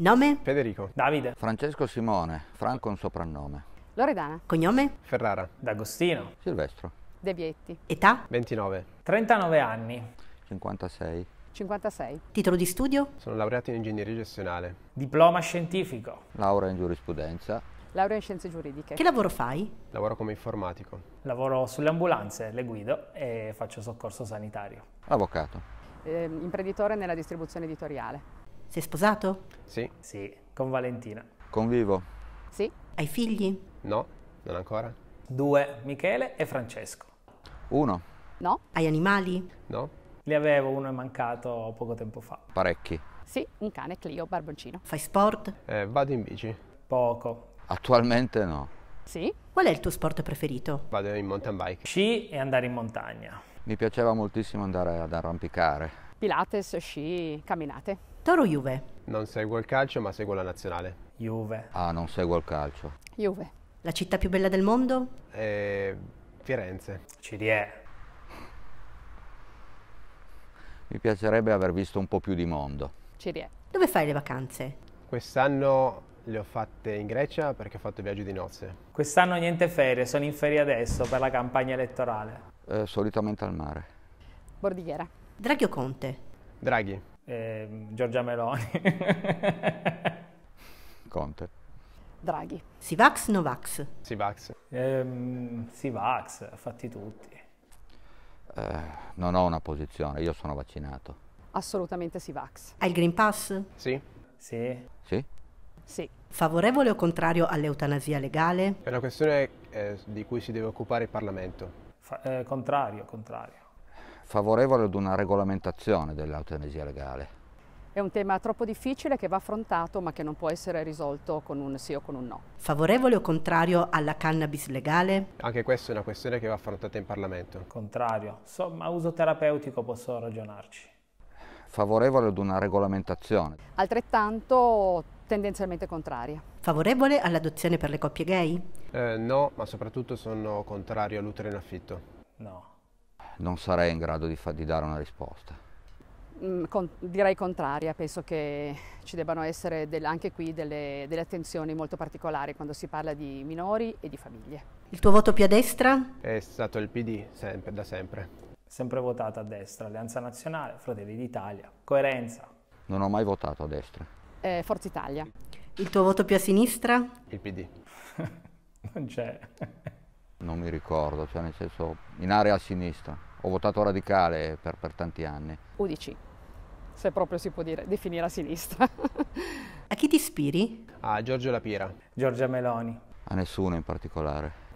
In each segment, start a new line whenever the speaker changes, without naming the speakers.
Nome? Federico. Davide. Francesco Simone. Franco un soprannome.
Loredana. Cognome?
Ferrara. D'Agostino. Silvestro. De Vietti. Età? 29. 39 anni. 56.
56. Titolo di studio?
Sono laureato in ingegneria gestionale. Diploma scientifico.
Laurea in giurisprudenza.
Laurea in scienze giuridiche. Che lavoro
fai? Lavoro come informatico. Lavoro sulle ambulanze, le
guido e faccio soccorso sanitario. Avvocato. Eh, imprenditore nella distribuzione
editoriale. Sei sposato?
Sì. Sì, con Valentina.
Convivo.
Sì. Hai figli?
No, non ancora.
Due, Michele e Francesco.
Uno.
No. Hai animali? No.
Li avevo, uno è mancato poco tempo fa.
Parecchi.
Sì, un cane Clio barboncino. Fai sport?
Eh, vado in bici. Poco.
Attualmente no.
Sì. Qual è il tuo sport preferito?
Vado in mountain bike. Sci e andare
in montagna.
Mi piaceva moltissimo andare ad arrampicare.
Pilates, sci,
camminate. Toro Juve.
Non seguo il calcio ma seguo la nazionale. Juve.
Ah, non seguo il calcio.
Juve. La città più bella del mondo?
Eh, Firenze. CDE.
Mi piacerebbe aver visto un po' più di mondo.
CDE. Dove fai le vacanze?
Quest'anno le ho fatte in Grecia perché ho fatto viaggio di nozze. Quest'anno niente ferie, sono in ferie adesso per la campagna elettorale.
Eh, solitamente al mare.
Bordighera. Draghi o Conte? Draghi eh, Giorgia Meloni. Conte. Draghi. Sivax Novax.
Sivax. Ehm, Sivax, fatti tutti.
Eh, non ho una posizione, io sono vaccinato.
Assolutamente Sivax. Hai il Green Pass?
Sì. Sì.
Sì?
Sì. Favorevole o contrario all'eutanasia legale?
È una questione eh, di cui si deve occupare il Parlamento. Fa- eh,
contrario,
contrario
favorevole ad una regolamentazione dell'eutanasia legale.
È un tema troppo difficile che va affrontato ma che non può essere risolto con un sì o con un no.
Favorevole o contrario alla cannabis legale?
Anche questa è una questione che va affrontata in Parlamento.
Contrario, insomma uso terapeutico posso ragionarci.
Favorevole ad una regolamentazione.
Altrettanto tendenzialmente contraria. Favorevole all'adozione per le coppie gay?
Eh, no, ma soprattutto sono contrario all'utero in affitto. No
non sarei in grado di, fa, di dare una risposta.
Mm, con, direi contraria, penso che ci debbano essere del, anche qui delle, delle, attenzioni molto particolari quando si parla di minori e di famiglie.
Il tuo voto più a destra?
È stato il PD, sempre,
da sempre. Sempre votato a destra, Alleanza Nazionale, Fratelli d'Italia, coerenza.
Non ho mai votato a destra.
Eh, Forza Italia. Il tuo voto più a sinistra?
Il PD.
non c'è.
non mi ricordo, cioè nel senso in area a sinistra ho votato radicale per, per tanti anni.
UDC, se proprio si può dire, definire a sinistra. a chi ti ispiri?
A Giorgio Lapira. Giorgia Meloni. A nessuno in particolare.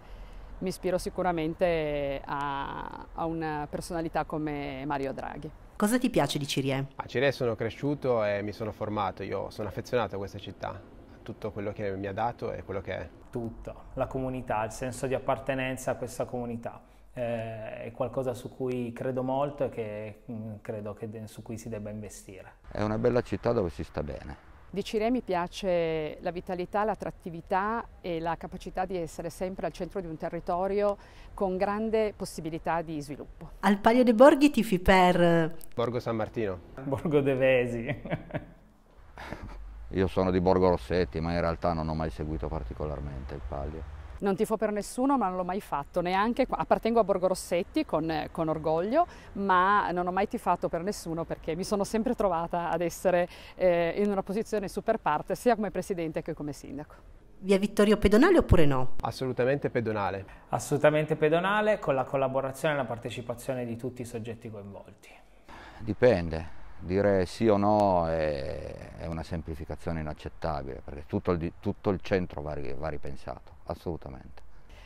Mi ispiro sicuramente a, a una personalità come Mario Draghi. Cosa ti piace di Cirie?
A Cirie sono cresciuto
e mi sono formato, io sono affezionato a questa città, a tutto quello che mi ha dato e quello che è. Tutto,
la comunità, il senso di appartenenza a questa comunità eh, è qualcosa su cui credo molto e che mh, mm, credo che, su cui si debba investire.
È una bella città dove si sta bene.
Di Cire mi piace la vitalità, l'attrattività e la capacità di essere sempre al centro di un territorio con grande possibilità di
sviluppo. Al Palio dei Borghi tifi per... Eh,
Borgo San Martino. Borgo De Vesi.
Io sono di Borgo Rossetti, ma in realtà non ho mai seguito particolarmente il Palio.
Non tifo per nessuno, ma non l'ho mai fatto, neanche appartengo a Borgo Rossetti con, eh, con, orgoglio, ma non ho mai tifato per nessuno perché mi sono sempre trovata ad essere eh, in una posizione super parte sia come presidente che come sindaco via Vittorio
pedonale oppure no? Assolutamente pedonale. Assolutamente pedonale con la collaborazione e la partecipazione di tutti i soggetti coinvolti.
Dipende. Dire sì o no è, una semplificazione inaccettabile perché tutto il, tutto il centro va ripensato assolutamente.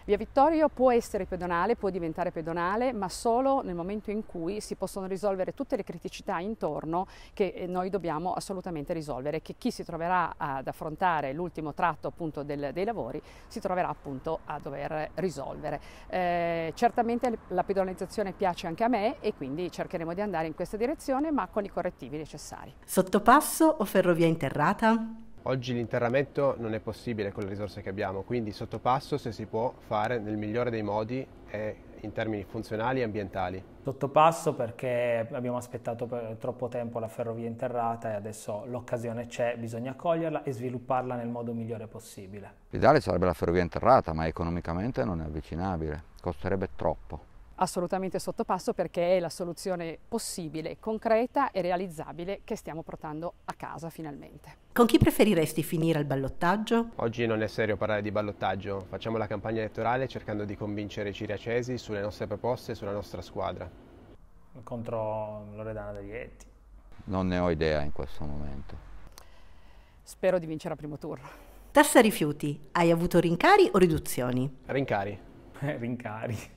Via Vittorio può essere pedonale, può diventare pedonale, ma solo nel momento in cui si possono risolvere tutte le criticità intorno che eh, noi dobbiamo assolutamente risolvere, che chi si troverà ad affrontare l'ultimo tratto appunto del, dei lavori si troverà appunto a dover risolvere. Eh, certamente la pedonalizzazione piace anche a me e quindi cercheremo di andare in questa direzione ma con i correttivi necessari.
Sottopasso o ferrovia interrata?
Oggi l'interramento non è possibile con le risorse che abbiamo, quindi sottopasso se si può fare nel migliore dei modi è in termini funzionali e
ambientali.
Sottopasso perché abbiamo aspettato per troppo tempo la ferrovia interrata e adesso l'occasione c'è, bisogna coglierla e svilupparla nel modo migliore possibile.
L'ideale sarebbe la ferrovia interrata, ma economicamente non è avvicinabile, costerebbe troppo
assolutamente sotto passo perché è la soluzione possibile, concreta e realizzabile che stiamo portando
a casa finalmente. Con chi preferiresti finire il ballottaggio?
Oggi non è serio parlare di ballottaggio, facciamo la campagna elettorale cercando di convincere i ciriacesi sulle nostre proposte e sulla nostra squadra.
Contro Loredana Deglietti.
Non ne ho idea in questo momento.
Spero di vincere a primo
turno. Tassa rifiuti, hai avuto rincari o
riduzioni?
Rincari. rincari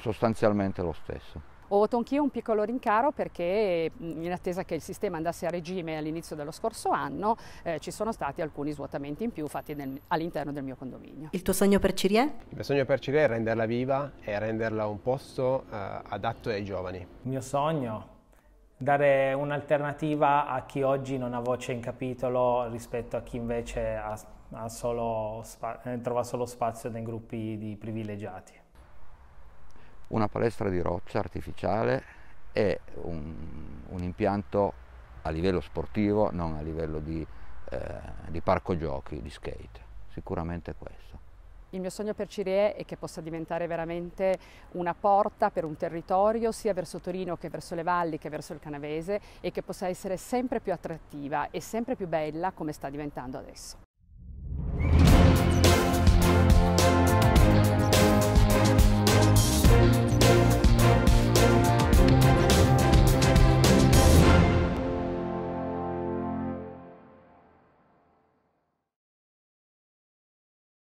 sostanzialmente lo stesso.
Ho avuto anch'io un piccolo rincaro perché in attesa che il sistema andasse a regime all'inizio dello scorso anno eh, ci sono stati alcuni svuotamenti in più fatti all'interno del mio
condominio.
Il tuo sogno per Cirie?
Il mio sogno per Cirie è renderla viva e renderla un posto eh, adatto ai giovani. Il mio sogno? Dare un'alternativa a
chi oggi non ha voce in capitolo rispetto a chi invece ha, ha solo eh, trova solo spazio nei gruppi di privilegiati
una palestra di roccia artificiale e un, un impianto a livello sportivo, non a livello di, eh, di parco giochi, di skate, sicuramente questo.
Il mio sogno per Ciree è che possa diventare veramente una porta per un territorio sia verso Torino che verso le valli che verso il Canavese e che possa essere sempre più attrattiva e sempre più bella come sta diventando adesso.